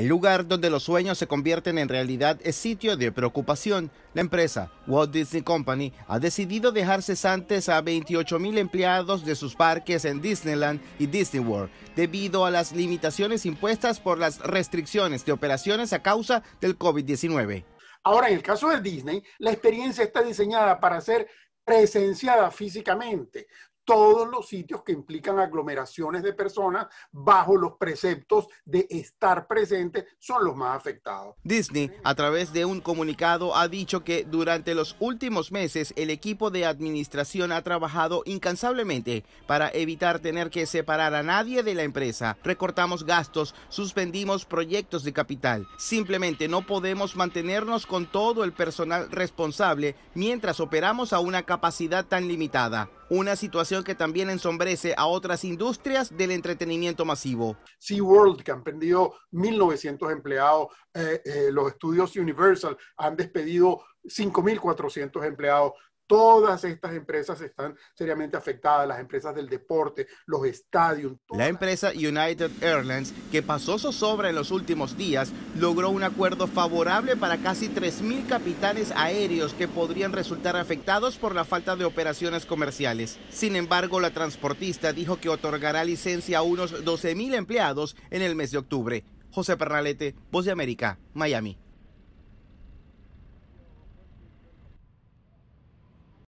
El lugar donde los sueños se convierten en realidad es sitio de preocupación. La empresa Walt Disney Company ha decidido dejar cesantes a 28.000 empleados de sus parques en Disneyland y Disney World debido a las limitaciones impuestas por las restricciones de operaciones a causa del COVID-19. Ahora, en el caso de Disney, la experiencia está diseñada para ser presenciada físicamente todos los sitios que implican aglomeraciones de personas bajo los preceptos de estar presente son los más afectados. Disney, a través de un comunicado, ha dicho que durante los últimos meses el equipo de administración ha trabajado incansablemente para evitar tener que separar a nadie de la empresa. Recortamos gastos, suspendimos proyectos de capital. Simplemente no podemos mantenernos con todo el personal responsable mientras operamos a una capacidad tan limitada una situación que también ensombrece a otras industrias del entretenimiento masivo. SeaWorld, que han perdido 1.900 empleados, eh, eh, los estudios Universal han despedido 5.400 empleados. Todas estas empresas están seriamente afectadas, las empresas del deporte, los estadios. La empresa United Airlines, que pasó sobra en los últimos días, logró un acuerdo favorable para casi 3.000 capitanes aéreos que podrían resultar afectados por la falta de operaciones comerciales. Sin embargo, la transportista dijo que otorgará licencia a unos 12.000 empleados en el mes de octubre. José Pernalete, Voz de América, Miami.